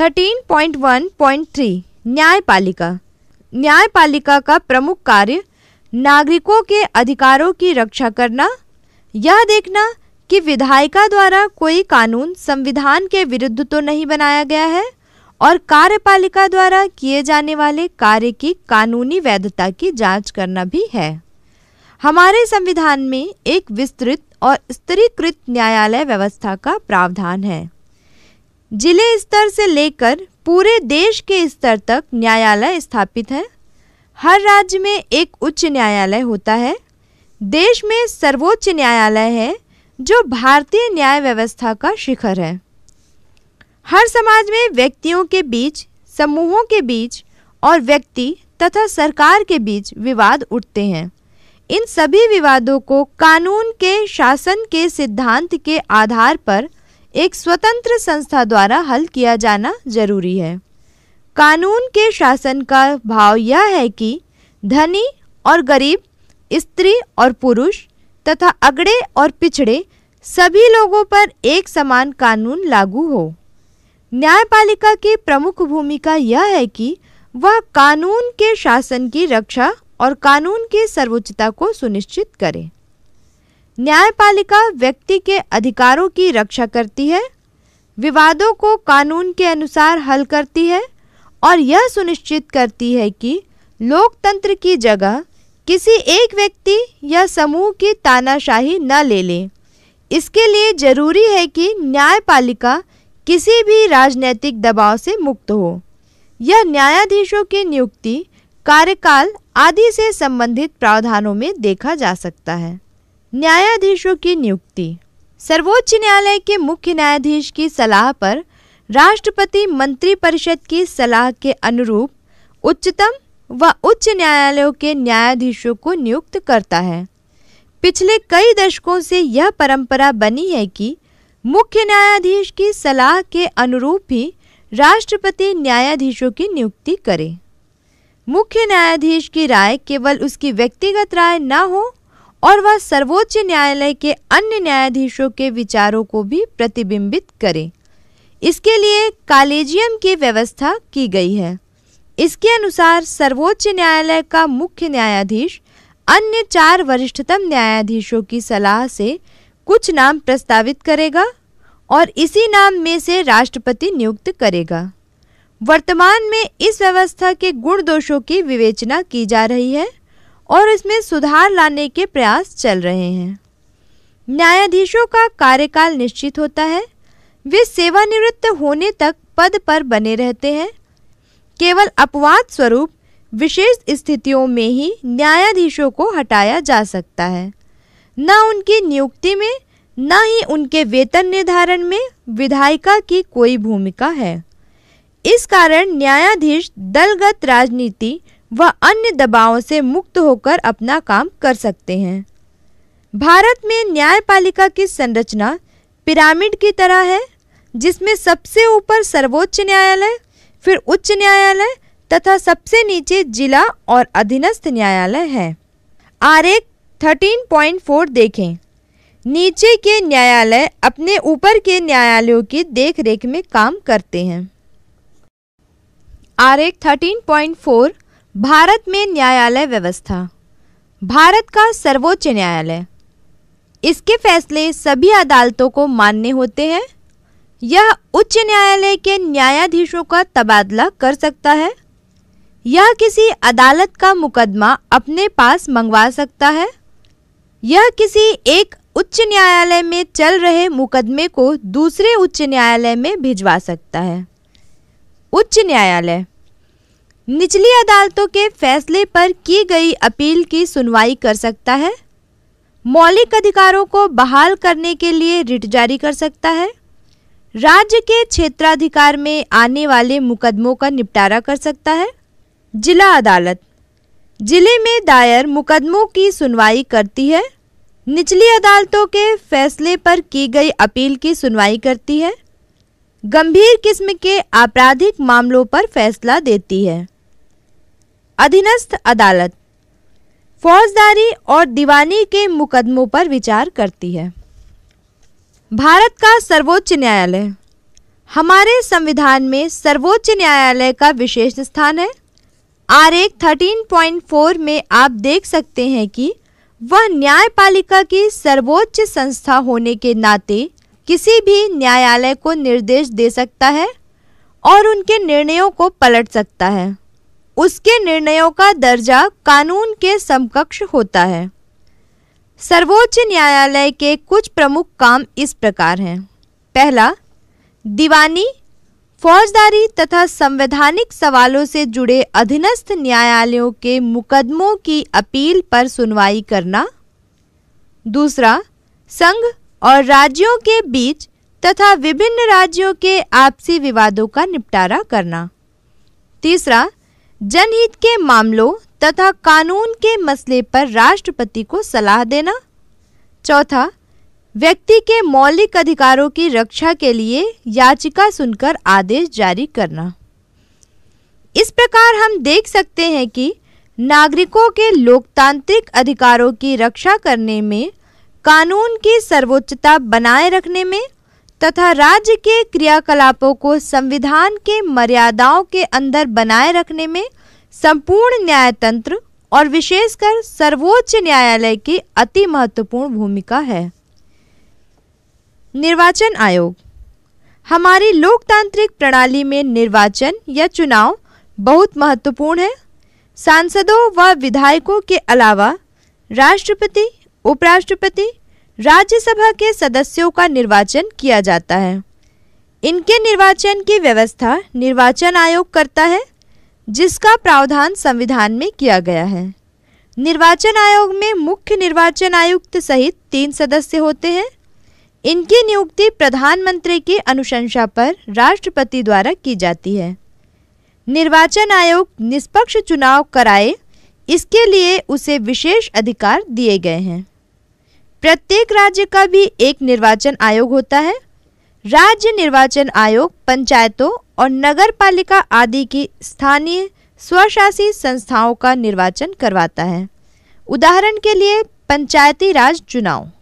thirteen point one point three न्यायपालिका न्यायपालिका का प्रमुख कार्य नागरिकों के अधिकारों की रक्षा करना यह देखना कि विधायिका द्वारा कोई कानून संविधान के विरुद्ध तो नहीं बनाया गया है और कार्यपालिका द्वारा किए जाने वाले कार्य की कानूनी वैधता की जांच करना भी है हमारे संविधान में एक विस्तृत और स्तरीकृत न्यायालय व्यवस्था का प्रावधान है जिले स्तर से लेकर पूरे देश के स्तर तक न्यायालय स्थापित है हर राज्य में एक उच्च न्यायालय होता है देश में सर्वोच्च न्यायालय है जो भारतीय न्याय व्यवस्था का शिखर है हर समाज में व्यक्तियों के बीच समूहों के बीच और व्यक्ति तथा सरकार के बीच विवाद उठते हैं इन सभी विवादों को कानून के शासन के सिद्धांत के आधार पर एक स्वतंत्र संस्था द्वारा हल किया जाना जरूरी है कानून के शासन का भाव यह है कि धनी और गरीब स्त्री और पुरुष तथा अगड़े और पिछड़े सभी लोगों पर एक समान कानून लागू हो न्यायपालिका की प्रमुख भूमिका यह है कि वह कानून के शासन की रक्षा और कानून की सर्वोच्चता को सुनिश्चित करे न्यायपालिका व्यक्ति के अधिकारों की रक्षा करती है विवादों को कानून के अनुसार हल करती है और यह सुनिश्चित करती है कि लोकतंत्र की जगह किसी एक व्यक्ति या समूह की तानाशाही न ले ले इसके लिए जरूरी है कि न्यायपालिका किसी भी राजनैतिक दबाव से मुक्त हो यह न्यायाधीशों की नियुक्ति कार्यकाल आदि से संबंधित प्रावधानों में देखा जा सकता है न्यायाधीशों की नियुक्ति सर्वोच्च न्यायालय के मुख्य न्यायाधीश की सलाह पर राष्ट्रपति मंत्री परिषद की सलाह के अनुरूप उच्चतम व उच्च न्यायालयों के न्यायाधीशों को नियुक्त करता है पिछले कई दशकों से यह परंपरा बनी है कि मुख्य न्यायाधीश की सलाह के अनुरूप ही राष्ट्रपति न्यायाधीशों की नियुक्ति करे मुख्य न्यायाधीश की राय केवल उसकी व्यक्तिगत राय न हो और वह सर्वोच्च न्यायालय के अन्य न्यायाधीशों के विचारों को भी प्रतिबिंबित करे इसके लिए कॉलेजियम की व्यवस्था की गई है इसके अनुसार सर्वोच्च न्यायालय का मुख्य न्यायाधीश अन्य चार वरिष्ठतम न्यायाधीशों की सलाह से कुछ नाम प्रस्तावित करेगा और इसी नाम में से राष्ट्रपति नियुक्त करेगा वर्तमान में इस व्यवस्था के गुण दोषों की विवेचना की जा रही है और इसमें सुधार लाने के प्रयास चल रहे हैं न्यायाधीशों का कार्यकाल निश्चित होता है वे सेवानिवृत्त होने तक पद पर बने रहते हैं केवल अपवाद स्वरूप विशेष स्थितियों में ही न्यायाधीशों को हटाया जा सकता है न उनकी नियुक्ति में न ही उनके वेतन निर्धारण में विधायिका की कोई भूमिका है इस कारण न्यायाधीश दलगत राजनीति व अन्य दबावों से मुक्त होकर अपना काम कर सकते हैं भारत में न्यायपालिका की संरचना पिरामिड की तरह है जिसमें सबसे ऊपर सर्वोच्च न्यायालय फिर उच्च न्यायालय तथा सबसे नीचे जिला और अधीनस्थ न्यायालय है आरेख 13.4 देखें नीचे के न्यायालय अपने ऊपर के न्यायालयों की देखरेख में काम करते हैं आरेख फोर भारत में न्यायालय व्यवस्था भारत का सर्वोच्च न्यायालय इसके फैसले सभी अदालतों को मान्य होते हैं यह उच्च न्यायालय के न्यायाधीशों का तबादला कर सकता है यह किसी अदालत का मुकदमा अपने पास मंगवा सकता है यह किसी एक उच्च न्यायालय में चल रहे मुकदमे को दूसरे उच्च न्यायालय में भिजवा सकता है उच्च न्यायालय निचली अदालतों के फैसले पर की गई अपील की सुनवाई कर सकता है मौलिक अधिकारों को बहाल करने के लिए रिट जारी कर सकता है राज्य के क्षेत्राधिकार में आने वाले मुकदमों का निपटारा कर सकता है जिला अदालत जिले में दायर मुकदमों की सुनवाई करती है निचली अदालतों के फैसले पर की गई अपील की सुनवाई करती है गंभीर किस्म के आपराधिक मामलों पर फैसला देती है अधीनस्थ अदालत फौजदारी और दीवानी के मुकदमों पर विचार करती है भारत का सर्वोच्च न्यायालय हमारे संविधान में सर्वोच्च न्यायालय का विशेष स्थान है आरेख 13.4 में आप देख सकते हैं कि वह न्यायपालिका की सर्वोच्च संस्था होने के नाते किसी भी न्यायालय को निर्देश दे सकता है और उनके निर्णयों को पलट सकता है उसके निर्णयों का दर्जा कानून के समकक्ष होता है सर्वोच्च न्यायालय के कुछ प्रमुख काम इस प्रकार हैं पहला दीवानी फौजदारी तथा संवैधानिक सवालों से जुड़े अधीनस्थ न्यायालयों के मुकदमों की अपील पर सुनवाई करना दूसरा संघ और राज्यों के बीच तथा विभिन्न राज्यों के आपसी विवादों का निपटारा करना तीसरा जनहित के मामलों तथा कानून के मसले पर राष्ट्रपति को सलाह देना चौथा व्यक्ति के मौलिक अधिकारों की रक्षा के लिए याचिका सुनकर आदेश जारी करना इस प्रकार हम देख सकते हैं कि नागरिकों के लोकतांत्रिक अधिकारों की रक्षा करने में कानून की सर्वोच्चता बनाए रखने में तथा राज्य के क्रियाकलापों को संविधान के मर्यादाओं के अंदर बनाए रखने में संपूर्ण न्यायतंत्र और विशेषकर सर्वोच्च न्यायालय की अति महत्वपूर्ण भूमिका है निर्वाचन आयोग हमारी लोकतांत्रिक प्रणाली में निर्वाचन या चुनाव बहुत महत्वपूर्ण है सांसदों व विधायकों के अलावा राष्ट्रपति उपराष्ट्रपति राज्यसभा के सदस्यों का निर्वाचन किया जाता है इनके निर्वाचन की व्यवस्था निर्वाचन आयोग करता है जिसका प्रावधान संविधान में किया गया है निर्वाचन आयोग में मुख्य निर्वाचन आयुक्त सहित तीन सदस्य होते हैं इनकी नियुक्ति प्रधानमंत्री की अनुशंसा पर राष्ट्रपति द्वारा की जाती है निर्वाचन आयोग निष्पक्ष चुनाव कराए इसके लिए उसे विशेष अधिकार दिए गए हैं प्रत्येक राज्य का भी एक निर्वाचन आयोग होता है राज्य निर्वाचन आयोग पंचायतों और नगर पालिका आदि की स्थानीय स्वशासी संस्थाओं का निर्वाचन करवाता है उदाहरण के लिए पंचायती राज चुनाव